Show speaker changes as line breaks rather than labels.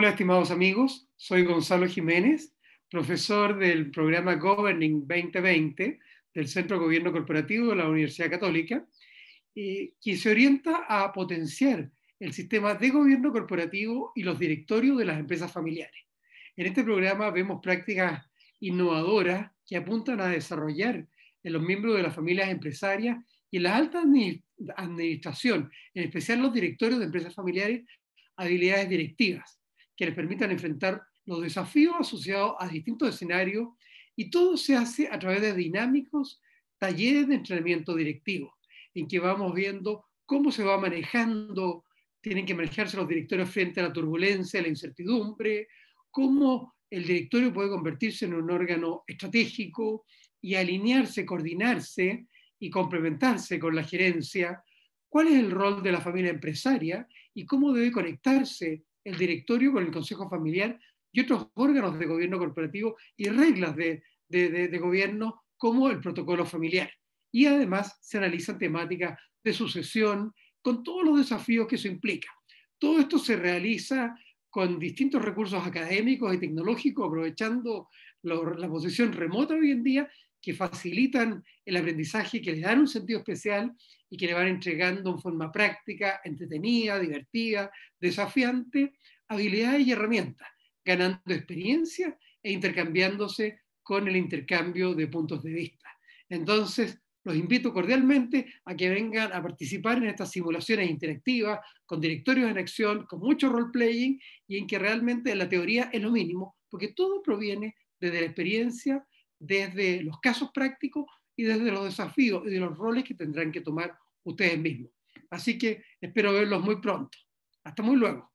Hola, estimados amigos. Soy Gonzalo Jiménez, profesor del programa Governing 2020 del Centro de Gobierno Corporativo de la Universidad Católica, y que se orienta a potenciar el sistema de gobierno corporativo y los directorios de las empresas familiares. En este programa vemos prácticas innovadoras que apuntan a desarrollar en los miembros de las familias empresarias y en la alta administración, en especial los directorios de empresas familiares, habilidades directivas que les permitan enfrentar los desafíos asociados a distintos escenarios y todo se hace a través de dinámicos talleres de entrenamiento directivo, en que vamos viendo cómo se va manejando, tienen que manejarse los directores frente a la turbulencia, la incertidumbre, cómo el directorio puede convertirse en un órgano estratégico y alinearse, coordinarse y complementarse con la gerencia, cuál es el rol de la familia empresaria y cómo debe conectarse el directorio con el Consejo Familiar y otros órganos de gobierno corporativo y reglas de, gobierno como el protocolo familiar. Y además se analizan temáticas de sucesión con todos los desafíos que eso implica. Todo esto se realiza con distintos recursos académicos y tecnológicos, aprovechando la posición remota hoy en día que facilitan el aprendizaje, que le dan un sentido especial y que le van entregando en forma práctica, entretenida, divertida, desafiante, habilidades y herramientas, ganando experiencia e intercambiándose con el intercambio de puntos de vista. Entonces, los invito cordialmente a que vengan a participar en estas simulaciones interactivas, con directorios en acción, con mucho role-playing, y en que realmente la teoría es lo mínimo, porque todo proviene desde la experiencia desde los casos prácticos y desde los desafíos y de los roles que tendrán que tomar ustedes mismos. Así que espero verlos muy pronto. Hasta muy luego.